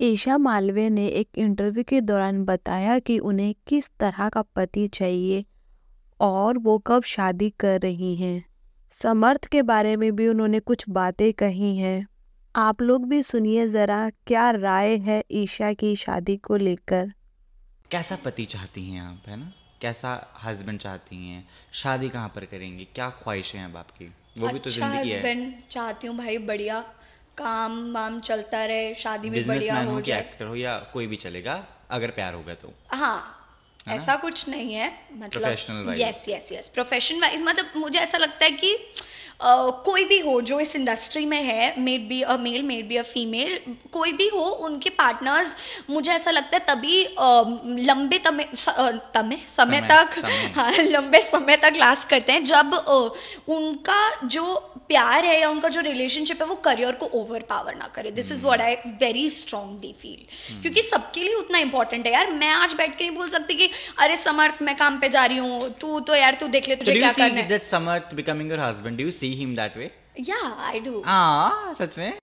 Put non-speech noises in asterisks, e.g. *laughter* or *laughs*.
ईशा मालवे ने एक इंटरव्यू के दौरान बताया कि उन्हें किस तरह का पति चाहिए और वो कब शादी कर रही हैं समर्थ के बारे में भी उन्होंने कुछ बातें कही हैं आप लोग भी सुनिए ज़रा क्या राय है ईशा की शादी को लेकर कैसा पति चाहती हैं आप है ना कैसा हस्बैंड चाहती हैं शादी कहाँ पर करेंगी क्या ख्वाहिशें हैं अब आपकी वो अच्छा भी तो अच्छा जिंदगी है चाहती हूँ भाई बढ़िया काम वाम चलता रहे शादी में बढ़िया हो, जाए एक्टर हो या कोई भी चलेगा अगर प्यार होगा तो हाँ ऐसा कुछ नहीं है मतलब yes yes yes profession wise मतलब मुझे ऐसा लगता है कि कोई भी हो जो इस इंडस्ट्री में है maybe a male maybe a female कोई भी हो उनके पार्टनर्स मुझे ऐसा लगता है तभी uh, लंबे तमे स, uh, तमे समय तक *laughs* हाँ लंबे समय तक लास्ट करते हैं जब uh, उनका जो प्यार है या उनका जो रिलेशनशिप है वो करियर को ओवर पावर ना करे this is what I very strongly feel क्योंकि सबके लिए उतना इंपॉर्टेंट है यार मैं आज बैठ के नहीं बोल सकती कि अरे समर्थ मैं काम पे जा रही हूँ तू तो यार तू देख ले तुझे क्या करना है see him that way yeah i do ah such way?